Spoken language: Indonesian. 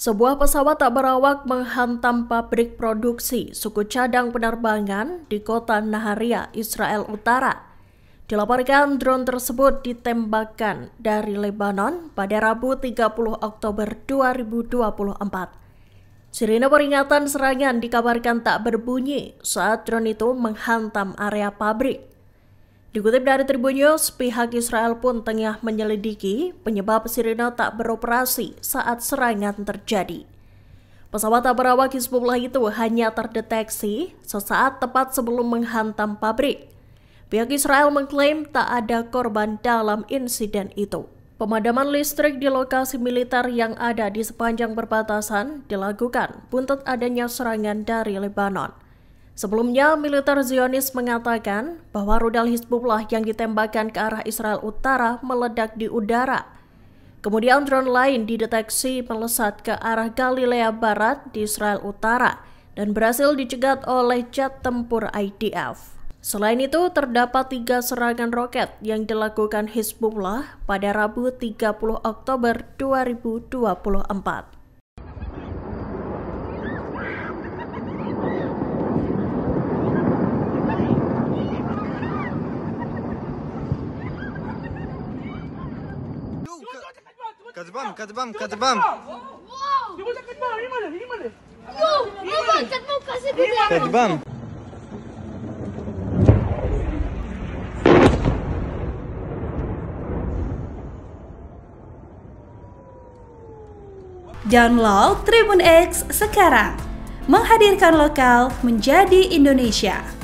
Sebuah pesawat tak berawak menghantam pabrik produksi suku cadang penerbangan di kota Naharia, Israel Utara. Dilaporkan drone tersebut ditembakkan dari Lebanon pada Rabu 30 Oktober 2024. Sirine peringatan serangan dikabarkan tak berbunyi saat drone itu menghantam area pabrik. Dikutip dari Tribun News, pihak Israel pun tengah menyelidiki penyebab sirena tak beroperasi saat serangan terjadi. Pesawat tak berawak Hizbullah itu hanya terdeteksi sesaat tepat sebelum menghantam pabrik. Pihak Israel mengklaim tak ada korban dalam insiden itu. Pemadaman listrik di lokasi militer yang ada di sepanjang perbatasan dilakukan buntut adanya serangan dari Lebanon. Sebelumnya, militer Zionis mengatakan bahwa rudal Hizbullah yang ditembakkan ke arah Israel Utara meledak di udara. Kemudian drone lain dideteksi melesat ke arah Galilea Barat di Israel Utara dan berhasil dicegat oleh jet tempur IDF. Selain itu, terdapat tiga serangan roket yang dilakukan Hizbullah pada Rabu 30 Oktober 2024. كذبان كذبان كذبان كذبان Download Tribun X sekarang, menghadirkan lokal menjadi Indonesia.